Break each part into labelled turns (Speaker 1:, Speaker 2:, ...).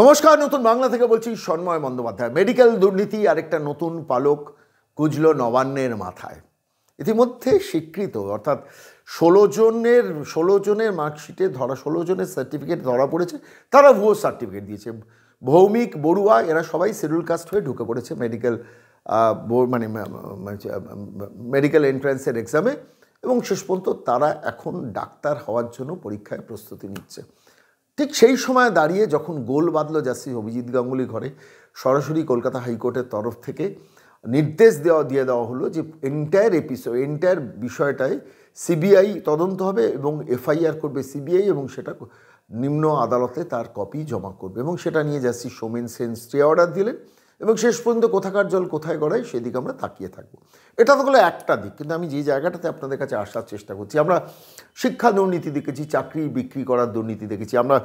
Speaker 1: নমস্কার নতুন বাংলা থেকে বলছি সন্ময় বন্দ্যোপাধ্যায় মেডিকেল দুর্নীতি আরেকটা নতুন পালক কুজল নবান্নের মাথায় ইতিমধ্যে স্বীকৃত অর্থাৎ ষোলো জনের ষোলো জনের মার্কশিটে ধরা ষোলো জনের সার্টিফিকেট ধরা পড়েছে তারা ভুয়ো সার্টিফিকেট দিয়েছে ভৌমিক বড়ুয়া এরা সবাই শিডিউল কাস্ট হয়ে ঢুকে পড়েছে মেডিকেল মানে মেডিকেল এন্ট্রান্সের এক্সামে এবং শেষ পর্যন্ত তারা এখন ডাক্তার হওয়ার জন্য পরীক্ষায় প্রস্তুতি নিচ্ছে ঠিক সেই সময় দাঁড়িয়ে যখন গোল বাঁধল জাসি অভিজিৎ গাঙ্গুলি ঘরে সরাসরি কলকাতা হাইকোর্টের তরফ থেকে নির্দেশ দেওয়া দিয়ে দেওয়া হলো যে এন্টায়ার এপিসোড এন্টায়ার বিষয়টায় সিবিআই তদন্ত হবে এবং এফআইআর করবে সিবিআই এবং সেটা নিম্ন আদালতে তার কপি জমা করবে এবং সেটা নিয়ে জাসি সোমেন সেন স্ট্রে অর্ডার দিলেন এবং শেষ পর্যন্ত কোথাকার জল কোথায় গড়ায় সেদিকে আমরা তাকিয়ে থাকবো এটা তো হলো একটা দিক কিন্তু আমি যে জায়গাটাতে আপনাদের কাছে আসার চেষ্টা করছি আমরা শিক্ষা দুর্নীতি দেখেছি চাকরি বিক্রি করার দুর্নীতি দেখেছি আমরা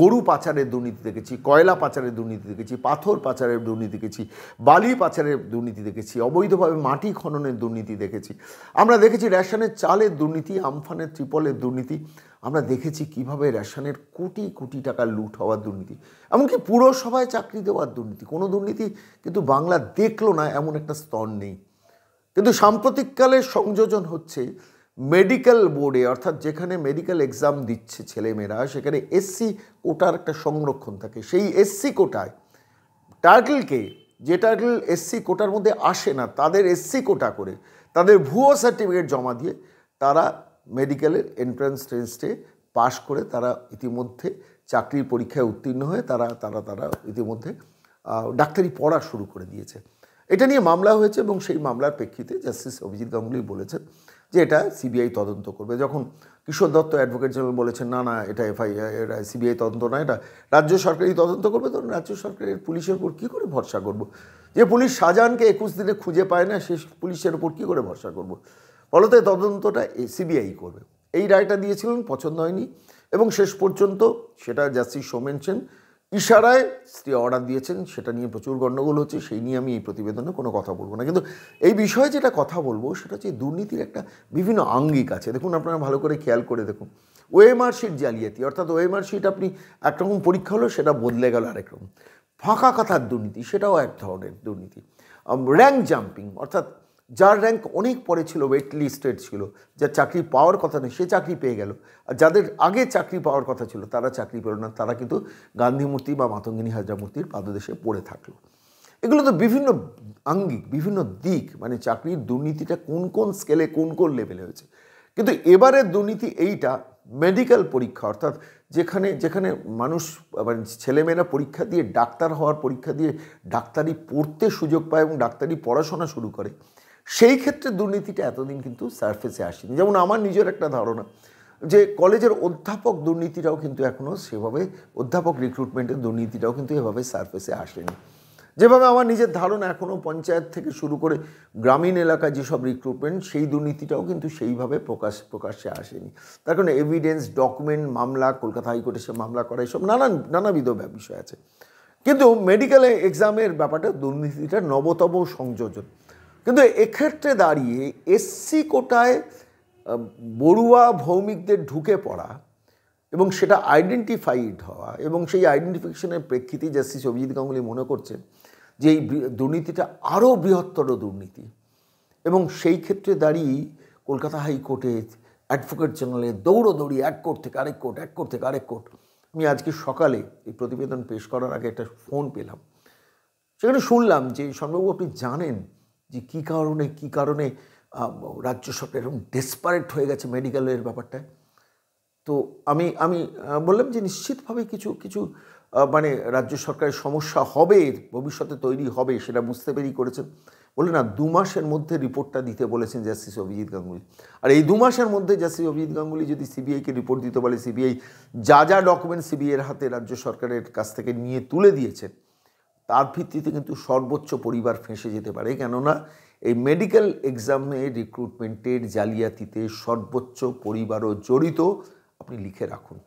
Speaker 1: গরু পাচারের দুর্নীতি দেখেছি কয়লা পাচারের দুর্নীতি দেখেছি পাথর পাচারের দুর্নীতি দেখেছি বালি পাচারের দুর্নীতি দেখেছি অবৈধভাবে মাটি খননের দুর্নীতি দেখেছি আমরা দেখেছি রেশনের চালের দুর্নীতি আমফানের ত্রিপলের দুর্নীতি আমরা দেখেছি কিভাবে রেশনের কোটি কোটি টাকা লুট হওয়ার দুর্নীতি এমনকি পুরসভায় চাকরি দেওয়ার দুর্নীতি কোনো দুর্নীতি কিন্তু বাংলা দেখলো না এমন একটা স্তর নেই কিন্তু সাম্প্রতিককালে সংযোজন হচ্ছে মেডিকেল বোর্ডে অর্থাৎ যেখানে মেডিকেল এক্সাম দিচ্ছে ছেলেমেয়েরা সেখানে এসসি কোটার একটা সংরক্ষণ থাকে সেই এসসি কোটায় টাইটেলকে যে টাইটেল এসসি কোটার মধ্যে আসে না তাদের এসসি কোটা করে তাদের ভুয়ো সার্টিফিকেট জমা দিয়ে তারা মেডিকেলের এন্ট্রান্স টেস্টে পাশ করে তারা ইতিমধ্যে চাকরির পরীক্ষায় উত্তীর্ণ হয়ে তারা তারা তারা ইতিমধ্যে ডাক্তারি পড়া শুরু করে দিয়েছে এটা নিয়ে মামলা হয়েছে এবং সেই মামলার প্রেক্ষিতে জাস্টিস অভিজিৎ গাঙ্গুলি বলেছেন যে এটা সিবিআই তদন্ত করবে যখন কিশোর দত্ত অ্যাডভোকেট জেনারেল বলেছেন না না এটা এফআইআই এটা সিবিআই তদন্ত না এটা রাজ্য সরকারই তদন্ত করবে তখন রাজ্য সরকারের পুলিশের উপর কী করে ভরসা করব যে পুলিশ শাহজাহানকে একুশ দিনে খুঁজে পায় না সে পুলিশের উপর কী করে ভরসা করব ফলতে তদন্তটা সিবিআই করবে এই রায়টা দিয়েছিলেন পছন্দ হয়নি এবং শেষ পর্যন্ত সেটা জাস্টিস সোমেন সেন ইশারায় স্ত্রী অর্ডার দিয়েছেন সেটা নিয়ে প্রচুর গণ্ডগোল হচ্ছে সেই নিয়ে আমি এই প্রতিবেদনে কোনো কথা বলবো না কিন্তু এই বিষয়ে যেটা কথা বলবো সেটা হচ্ছে দুর্নীতির একটা বিভিন্ন আঙ্গিক আছে দেখুন আপনারা ভালো করে খেয়াল করে দেখুন ওএমআর শিট জালিয়াতি অর্থাৎ ওএমআর শিট আপনি একরকম পরীক্ষা হলো সেটা বদলে গেল আরেক রকম ফাঁকা কথার দুর্নীতি সেটাও এক ধরনের দুর্নীতি র্যাঙ্ক জাম্পিং অর্থাৎ যার র্যাঙ্ক অনেক পরে ছিল ওয়েট লিস্টেড ছিল যার চাকরি পাওয়ার কথা নেই সে চাকরি পেয়ে গেল আর যাদের আগে চাকরি পাওয়ার কথা ছিল তারা চাকরি পেল না তারা কিন্তু গান্ধী মূর্তি বা মাতঙ্গিনী হাজরা মূর্তির পাদদেশে পড়ে থাকলো এগুলো তো বিভিন্ন আঙ্গিক বিভিন্ন দিক মানে চাকরির দুর্নীতিটা কোন কোন স্কেলে কোন কোন লেভেলে হয়েছে কিন্তু এবারের দুর্নীতি এইটা মেডিকেল পরীক্ষা অর্থাৎ যেখানে যেখানে মানুষ মানে ছেলেমেয়েরা পরীক্ষা দিয়ে ডাক্তার হওয়ার পরীক্ষা দিয়ে ডাক্তারি পড়তে সুযোগ পায় এবং ডাক্তারি পড়াশোনা শুরু করে সেই ক্ষেত্রে দুর্নীতিটা এতদিন কিন্তু সারফেসে আসেনি যেমন আমার নিজের একটা ধারণা যে কলেজের অধ্যাপক দুর্নীতিটাও কিন্তু এখনও সেভাবে অধ্যাপক রিক্রুটমেন্টের দুর্নীতিটাও কিন্তু এভাবে সারফেসে আসেনি যেভাবে আমার নিজের ধারণা এখনও পঞ্চায়েত থেকে শুরু করে গ্রামীণ এলাকা যেসব রিক্রুটমেন্ট সেই দুর্নীতিটাও কিন্তু সেইভাবে প্রকাশ প্রকাশ্যে আসেনি তার কারণে এভিডেন্স ডকুমেন্ট মামলা কলকাতা হাইকোর্টে সে মামলা করা এসব নানান নানাবিধ বিষয় আছে কিন্তু মেডিকেল এক্সামের ব্যাপারটা দুর্নীতিটা নবতম সংযোজন কিন্তু এক্ষেত্রে দাঁড়িয়ে এসসি কোটায় বড়ুয়া ভৌমিকদের ঢুকে পড়া এবং সেটা আইডেন্টিফাইড হওয়া এবং সেই আইডেন্টিফিকেশনের প্রেক্ষিতে জাস্টিস অভিজিৎ গাঙ্গুলি মনে করছেন যে এই দুর্নীতিটা আরও বৃহত্তর দুর্নীতি এবং সেই ক্ষেত্রে দাঁড়িয়ে কলকাতা হাইকোর্টে অ্যাডভোকেট জেনারেলের দৌড়োদৌড়ি এক কোর্ট থেকে আরেক কোর্ট এক কোর্ট থেকে আরেক কোর্ট আমি আজকে সকালে এই প্রতিবেদন পেশ করার আগে একটা ফোন পেলাম সেখানে শুনলাম যে সর্ববাবু আপনি জানেন যে কী কারণে কী কারণে রাজ্য সরকার এরকম ডেসপারেট হয়ে গেছে মেডিকেলের ব্যাপারটায় তো আমি আমি বললাম যে নিশ্চিতভাবে কিছু কিছু মানে রাজ্য সরকারের সমস্যা হবে ভবিষ্যতে তৈরি হবে সেটা বুঝতে পেরেই করেছেন বলে না দু মাসের মধ্যে রিপোর্টটা দিতে বলেছেন জাস্টিস অভিজিৎ গাঙ্গুলি আর এই দু মাসের মধ্যে জাস্টিস অভিজিৎ গাঙ্গুলি যদি সিবিআইকে রিপোর্ট দিতে বলে সিবিআই যা যা ডকুমেন্ট সিবিআইয়ের হাতে রাজ্য সরকারের কাছ থেকে নিয়ে তুলে দিয়েছেন তার ভিত্তিতে কিন্তু সর্বোচ্চ পরিবার ফেঁসে যেতে পারে কেননা এই মেডিকেল এক্সামে রিক্রুটমেন্টের জালিয়াতিতে সর্বোচ্চ পরিবারও জড়িত আপনি লিখে রাখুন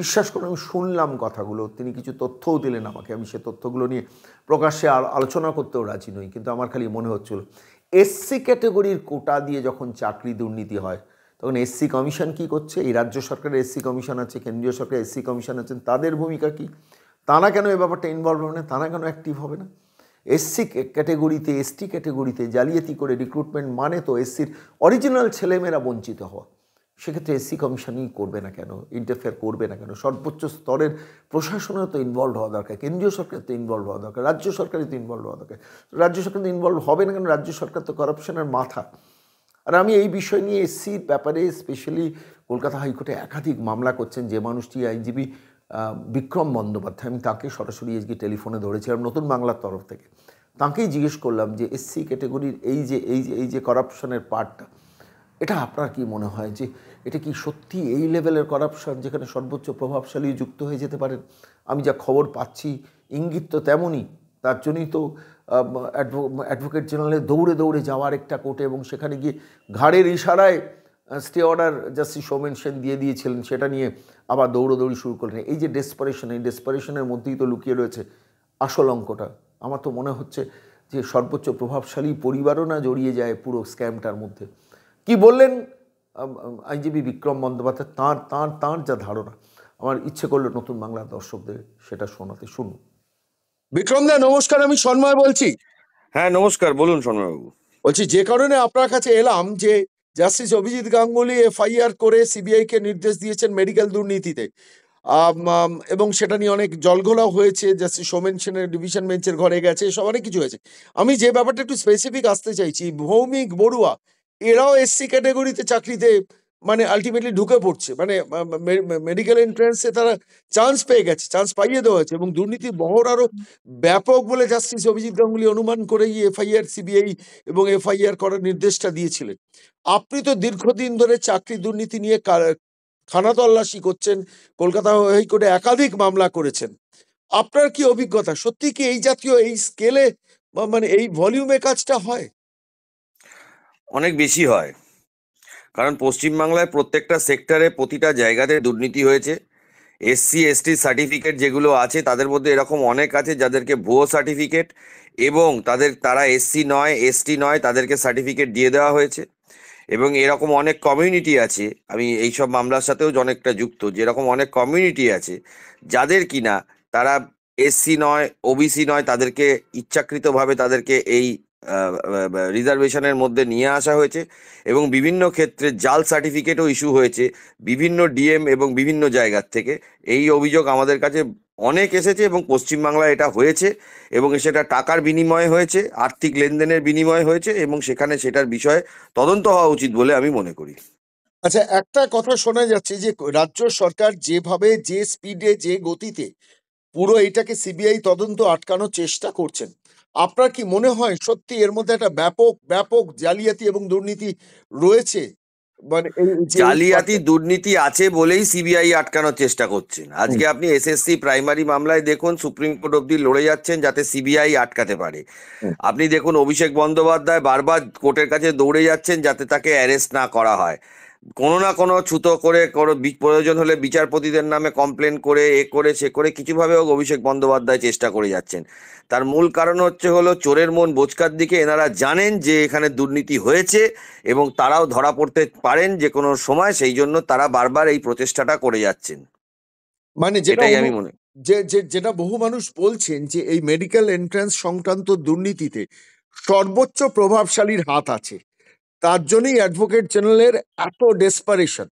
Speaker 1: বিশ্বাস করুন আমি শুনলাম কথাগুলো তিনি কিছু তথ্যও দিলেন আমাকে আমি সে তথ্যগুলো নিয়ে প্রকাশ্যে আর আলোচনা করতেও রাজি নই কিন্তু আমার খালি মনে হচ্ছিল এসসি ক্যাটেগরির কোটা দিয়ে যখন চাকরি দুর্নীতি হয় তখন এসসি কমিশন কি করছে এই রাজ্য সরকারের এসসি কমিশন আছে কেন্দ্রীয় সরকারের এসসি কমিশন আছেন তাদের ভূমিকা কী তারা কেন এ ব্যাপারটা ইনভলভ হবে না তারা কেন অ্যাক্টিভ হবে না এসসি ক্যাটেগরিতে এসটি ক্যাটেগরিতে জালিয়াতি করে রিক্রুটমেন্ট মানে তো এসসির অরিজিনাল ছেলেমেয়েরা বঞ্চিত হওয়া সেক্ষেত্রে এসসি কমিশনই করবে না কেন ইন্টারফেয়ার করবে না কেন সর্বোচ্চ স্তরের প্রশাসনেও তো ইনভলভ হওয়া দরকার কেন্দ্রীয় সরকার তো ইনভলভ হওয়া দরকার রাজ্য সরকারই তো ইনভলভ হওয়া দরকার রাজ্য সরকার তো ইনভলভ হবে না কেন রাজ্য সরকার তো করাপশনের মাথা আর আমি এই বিষয় নিয়ে এসসির ব্যাপারে স্পেশালি কলকাতা হাইকোর্টে একাধিক মামলা করছেন যে মানুষটি আইনজীবী বিক্রম বন্দ্যোপাধ্যায় আমি তাকে সরাসরি আজকে টেলিফোনে ধরেছিলাম নতুন বাংলার তরফ থেকে তাঁকেই জিজ্ঞেস করলাম যে এসসি ক্যাটেগরির এই যে এই যে এই যে করাপশনের পার্টটা এটা আপনার কি মনে হয় যে এটা কি সত্যি এই লেভেলের করাপশন যেখানে সর্বোচ্চ প্রভাবশালী যুক্ত হয়ে যেতে পারেন আমি যা খবর পাচ্ছি ইঙ্গিত তো তেমনই তার জন্যই তো অ্যাডভোকেট জেনারেলে দৌড়ে দৌড়ে যাওয়ার একটা কোর্টে এবং সেখানে গিয়ে ঘাড়ের ইশারায় stay order justice Soumen Sen দিয়ে দিয়েছিলেন সেটা নিয়ে আবার দৌড়দৌড়ি শুরু করলেন এই যে ডেসপারেশন এই ডেসপারেশনের মধ্যেই তো লুকিয়ে রয়েছে আসল অঙ্কটা আমার তো মনে হচ্ছে যে সর্বোচ্চ প্রভাবশালী পরিবারও না জড়িয়ে যায় পুরো স্ক্যামটার মধ্যে কি বললেন আইনজীবী বিক্রম বন্দ্যোপাধ্যায় তাঁর তাঁর তাঁর যা ধারণা আমার ইচ্ছে করলো নতুন বাংলার দর্শকদের সেটা শোনাতে শুনুন
Speaker 2: বিক্রম দা নমস্কার আমি সন্ময় বলছি হ্যাঁ নমস্কার বলুন
Speaker 1: সন্ময়বাবু বলছি যে কারণে আপনার কাছে এলাম যে জাস্টিস অভিজিৎ গাঙ্গুলি এফআইআর করে সিবিআইকে নির্দেশ দিয়েছেন মেডিকেল দুর্নীতিতে এবং সেটা নিয়ে অনেক জলঘোলাও হয়েছে জাস্টিস সোমেন সেনের ডিভিশন বেঞ্চের ঘরে গেছে সব অনেক কিছু হয়েছে আমি যে ব্যাপারটা একটু স্পেসিফিক আসতে চাইছি ভৌমিক বড়ুয়া এরাও এসসি ক্যাটাগরিতে চাকরিতে মানে আলটিমেটলি ঢুকে পড়ছে মানে মেডিকেল এন্ট্রান্সে তারা চান্স পেয়ে গেছে চান্স পাইয়ে দেওয়া হয়েছে এবং দুর্নীতির বহর আরো ব্যাপক বলে জাস্টিস অভিজিৎ গাঙ্গুলি অনুমান করে গিয়ে এফআইআর সিবিআই এবং এফআইআর করার নির্দেশটা দিয়েছিলেন আপনি তো দীর্ঘদিন ধরে চাকরি দুর্নীতি নিয়ে খানা তল্লাশি করছেন কলকাতা হাইকোর্টে একাধিক মামলা করেছেন আপনার কি অভিজ্ঞতা সত্যি কি এই জাতীয় এই স্কেলে মানে এই ভলিউমে কাজটা হয়
Speaker 2: অনেক বেশি হয় কারণ পশ্চিমবাংলায় প্রত্যেকটা সেক্টরে প্রতিটা জায়গাতে দুর্নীতি হয়েছে এসসি এসটি সার্টিফিকেট যেগুলো আছে তাদের মধ্যে এরকম অনেক আছে যাদেরকে ভুয়ো সার্টিফিকেট এবং তাদের তারা এসসি নয় এসটি নয় তাদেরকে সার্টিফিকেট দিয়ে দেওয়া হয়েছে এবং এরকম অনেক কমিউনিটি আছে আমি এইসব মামলার সাথেও অনেকটা যুক্ত যেরকম অনেক কমিউনিটি আছে যাদের কিনা তারা এসসি নয় ওবিসি নয় তাদেরকে ইচ্ছাকৃতভাবে তাদেরকে এই রিজার্ভেশনের মধ্যে নিয়ে আসা হয়েছে এবং বিভিন্ন ক্ষেত্রে জাল সার্টিফিকেটও ইস্যু হয়েছে বিভিন্ন ডিএম এবং বিভিন্ন জায়গার থেকে এই অভিযোগ আমাদের কাছে অনেক এসেছে এবং পশ্চিমবাংলায় এটা হয়েছে এবং সেটা টাকার বিনিময়ে হয়েছে আর্থিক লেনদেনের বিনিময়ে হয়েছে এবং সেখানে সেটার বিষয়ে তদন্ত হওয়া উচিত বলে আমি মনে করি
Speaker 1: আচ্ছা একটা কথা শোনা যাচ্ছে যে রাজ্য সরকার যেভাবে যে স্পিডে যে গতিতে পুরো এটাকে সিবিআই তদন্ত আটকানোর চেষ্টা করছেন আপনার কি মনে হয় সত্যি এর মধ্যে একটা ব্যাপক ব্যাপক জালিয়াতি এবং দুর্নীতি রয়েছে মানে জালিয়াতি
Speaker 2: দুর্নীতি আছে বলেই সিবিআই আটকানোর চেষ্টা করছেন আজকে আপনি এসএসসি প্রাইমারি মামলায় দেখুন সুপ্রিম কোর্ট অব্দি লড়ে যাচ্ছেন যাতে সিবিআই আটকাতে পারে আপনি দেখুন অভিষেক বন্দ্যোপাধ্যায় বারবার কোর্টের কাছে দৌড়ে যাচ্ছেন যাতে তাকে অ্যারেস্ট না করা হয় কোনো না কোনো ছুতো করে কোনো প্রয়োজন হলে বিচারপতিদের নামে কমপ্লেন করে এ করে সে করে কিছুভাবে হোক অভিষেক বন্দ্যোপাধ্যায় চেষ্টা করে যাচ্ছেন তার মূল কারণ হচ্ছে হলো চোরের মন বোচকার দিকে এনারা জানেন যে এখানে দুর্নীতি হয়েছে এবং তারাও ধরা পড়তে পারেন যে কোনো সময় সেই জন্য তারা বারবার এই প্রচেষ্টাটা করে যাচ্ছেন
Speaker 1: মানে যেটাই আমি মনে যে যেটা বহু মানুষ বলছেন যে এই মেডিকেল এন্ট্রান্স সংক্রান্ত দুর্নীতিতে সর্বোচ্চ প্রভাবশালীর হাত আছে তার জন্যই অ্যাডভোকেট চ্যানেলের এত ডেসপারেশন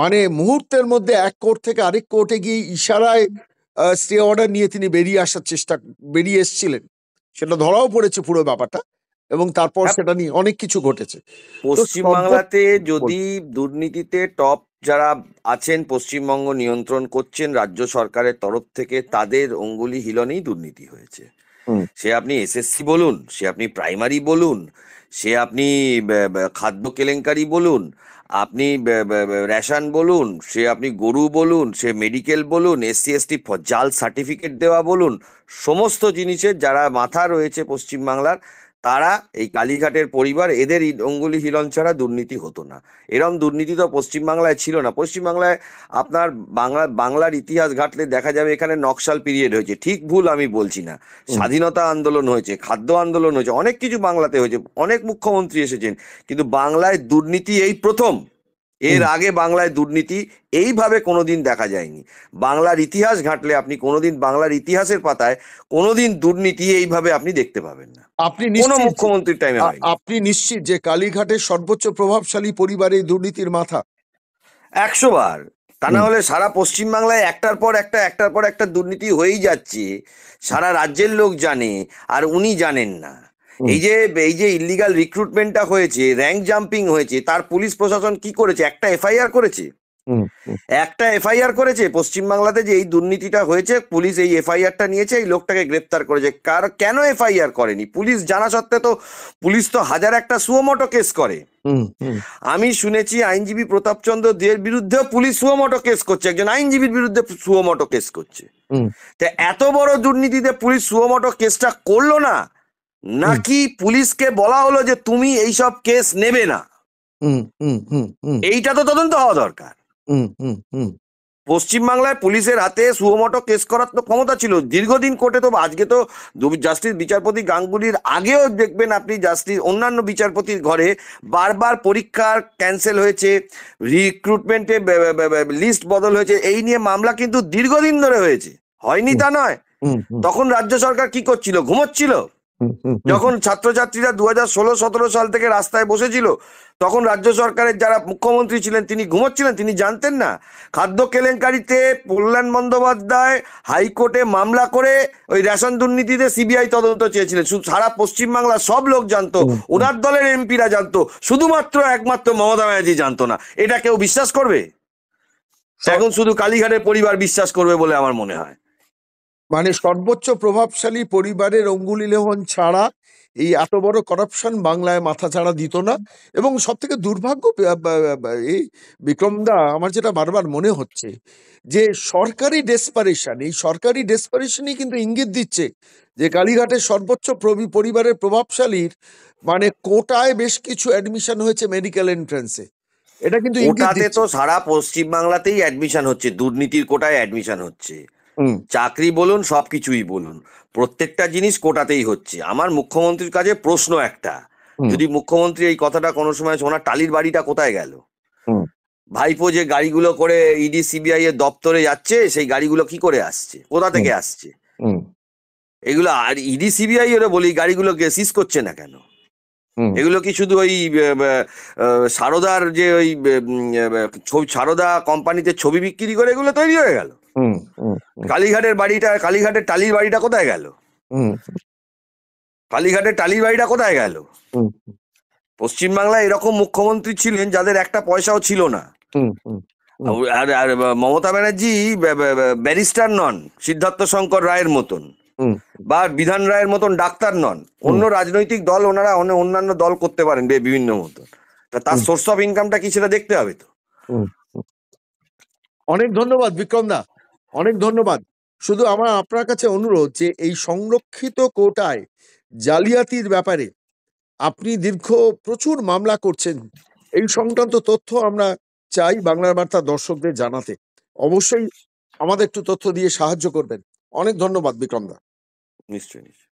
Speaker 1: মানে মুহূর্তের মধ্যে এক কোর্ট থেকে আরেক কোর্টে গিয়ে ইশারায় স্টে অর্ডার নিয়ে তিনি বেরিয়ে আসার চেষ্টা বেরিয়ে এসছিলেন সেটা ধরাও পড়েছে পুরো ব্যাপারটা এবং তারপর হ্যাঁ। সেটা নিয়ে অনেক কিছু ঘটেছে পশ্চিমবাংলাতে
Speaker 2: যদি দুর্নীতিতে টপ যারা আছেন পশ্চিমবঙ্গ নিয়ন্ত্রণ করছেন রাজ্য সরকারের তরফ থেকে তাদের অঙ্গুলি হিলনেই দুর্নীতি হয়েছে সে আপনি এসএসসি বলুন সে আপনি প্রাইমারি বলুন সে আপনি খাদ্য কেলেঙ্কারি বলুন আপনি রেশন বলুন সে আপনি গরু বলুন সে মেডিকেল বলুন এসসি এসটি জাল সার্টিফিকেট দেওয়া বলুন সমস্ত জিনিসের যারা মাথা রয়েছে পশ্চিমবাংলার তারা এই কালীঘাটের পরিবার এদের অঙ্গুলি হিলন ছাড়া দুর্নীতি হতো না এরম দুর্নীতি তো পশ্চিমবাংলায় ছিল না পশ্চিমবাংলায় আপনার বাংলা বাংলার ইতিহাস ঘাটলে দেখা যাবে এখানে নকশাল পিরিয়ড হয়েছে ঠিক ভুল আমি বলছি না স্বাধীনতা আন্দোলন হয়েছে খাদ্য আন্দোলন হয়েছে অনেক কিছু বাংলাতে হয়েছে অনেক মুখ্যমন্ত্রী এসেছেন কিন্তু বাংলায় দুর্নীতি এই প্রথম এর আগে বাংলায় দুর্নীতি এইভাবে কোনোদিন দেখা যায়নি বাংলার ইতিহাস ঘাঁটলে আপনি কোনোদিন বাংলার ইতিহাসের পাতায় কোনোদিন দুর্নীতি এইভাবে আপনি দেখতে পাবেন না আপনি কোন মুখ্যমন্ত্রীর টাইমে
Speaker 1: আপনি নিশ্চিত যে কালীঘাটের সর্বোচ্চ প্রভাবশালী পরিবারে দুর্নীতির মাথা
Speaker 2: একশো বার তা না হলে সারা পশ্চিমবাংলায় একটার পর একটা একটার পর একটা দুর্নীতি হয়েই যাচ্ছে সারা রাজ্যের লোক জানে আর উনি জানেন না এই যে এই যে ইলিগাল রিক্রুটমেন্টটা হয়েছে র্যাঙ্ক জাম্পিং হয়েছে তার পুলিশ প্রশাসন কি করেছে একটা এফআইআর করেছে একটা এফআইআর করেছে পশ্চিমবাংলাতে যে এই দুর্নীতিটা হয়েছে পুলিশ এই এফআইআরটা নিয়েছে এই লোকটাকে গ্রেপ্তার করেছে কার কেন এফআইআর করেনি পুলিশ জানা সত্ত্বে তো পুলিশ তো হাজার একটা সুয়মটো কেস করে আমি শুনেছি আইনজীবী প্রতাপচন্দ্র দের বিরুদ্ধেও পুলিশ সুয়মটো কেস করছে একজন আইনজীবীর বিরুদ্ধে সুয়মটো কেস করছে তা এত বড় দুর্নীতিতে পুলিশ সুয়মটো কেসটা করলো না নাকি পুলিশকে বলা হলো যে তুমি এইসব কেস নেবে না এইটা তো তদন্ত হওয়া দরকার পশ্চিমবাংলায় পুলিশের হাতে সুহমটো কেস করার তো ক্ষমতা ছিল দীর্ঘদিন কোর্টে তো আজকে তো জাস্টিস বিচারপতি গাঙ্গুলির আগেও দেখবেন আপনি জাস্টিস অন্যান্য বিচারপতির ঘরে বারবার পরীক্ষার ক্যান্সেল হয়েছে রিক্রুটমেন্টে লিস্ট বদল হয়েছে এই নিয়ে মামলা কিন্তু দীর্ঘদিন ধরে হয়েছে হয়নি তা নয় তখন রাজ্য সরকার কি করছিল ঘুমোচ্ছিল যখন ছাত্রছাত্রীরা দু হাজার ষোলো সতেরো সাল থেকে রাস্তায় বসেছিল তখন রাজ্য সরকারের যারা মুখ্যমন্ত্রী ছিলেন তিনি ঘুমোচ্ছিলেন তিনি জানতেন না খাদ্য কেলেঙ্কারিতে কল্যাণ বন্দ্যোপাধ্যায় হাইকোর্টে মামলা করে ওই রেশন দুর্নীতিতে সিবিআই তদন্ত চেয়েছিলেন সারা পশ্চিমবাংলার সব লোক জানতো ওনার দলের এমপিরা জানতো শুধুমাত্র একমাত্র মমতা ব্যানার্জি জানতো না এটা কেউ বিশ্বাস করবে এখন শুধু কালীঘাটের পরিবার বিশ্বাস করবে বলে আমার মনে হয় মানে
Speaker 1: সর্বোচ্চ প্রভাবশালী পরিবারের অঙ্গুলি লেহন ছাড়া এই এত বড় করাপশন বাংলায় মাথা ছাড়া দিত না এবং সব থেকে দুর্ভাগ্য এই বিক্রমদা আমার যেটা বারবার মনে হচ্ছে যে সরকারি ডেসপারেশন এই সরকারি ডেসপারেশনই কিন্তু ইঙ্গিত দিচ্ছে যে কালীঘাটের সর্বোচ্চ পরিবারের প্রভাবশালীর মানে কোটায় বেশ কিছু অ্যাডমিশন হয়েছে মেডিকেল এন্ট্রান্সে এটা কিন্তু তো সারা
Speaker 2: পশ্চিম বাংলাতেই অ্যাডমিশন হচ্ছে দুর্নীতির কোটায় অ্যাডমিশন হচ্ছে চাকরি বলুন সব কিছুই বলুন প্রত্যেকটা জিনিস কোটাতেই হচ্ছে আমার মুখ্যমন্ত্রীর কাছে প্রশ্ন একটা যদি মুখ্যমন্ত্রী এই কথাটা কোনো সময় ওনার টালির বাড়িটা কোথায় গেল ভাইপো যে গাড়িগুলো করে ইডি সিবিআই এর দপ্তরে যাচ্ছে সেই গাড়িগুলো কি করে আসছে কোথা থেকে আসছে এগুলো আর ইডি সিবিআই এর বলি গাড়িগুলো সিজ করছে না কেন এগুলো কি শুধু ওই সারদার যে ওই সারদা কোম্পানিতে ছবি বিক্রি করে এগুলো তৈরি হয়ে গেল কালীঘাটের বাড়িটা কালীঘাটের টালির বাড়িটা কোথায় গেল কালীঘাটের টালির বাড়িটা কোথায় গেল পশ্চিমবাংলায় এরকম মুখ্যমন্ত্রী ছিলেন যাদের একটা পয়সাও ছিল না আর আর মমতা ব্যানার্জি ব্যারিস্টার নন সিদ্ধার্থ শঙ্কর রায়ের মতন বা বিধান রায়ের মতন ডাক্তার নন অন্য রাজনৈতিক দল ওনারা অন্যান্য দল করতে পারেন বিভিন্ন মতন তার সোর্স অফ ইনকামটা কি সেটা দেখতে হবে তো
Speaker 1: অনেক ধন্যবাদ বিক্রম দা অনেক ধন্যবাদ শুধু আমার আপনার কাছে অনুরোধ যে এই সংরক্ষিত কোটায় জালিয়াতির ব্যাপারে আপনি দীর্ঘ প্রচুর মামলা করছেন এই সংক্রান্ত তথ্য আমরা চাই বাংলার বার্তা দর্শকদের জানাতে অবশ্যই আমাদের একটু তথ্য দিয়ে সাহায্য করবেন অনেক ধন্যবাদ
Speaker 2: বিক্রমদা নিশ্চয়ই নিশ্চয়ই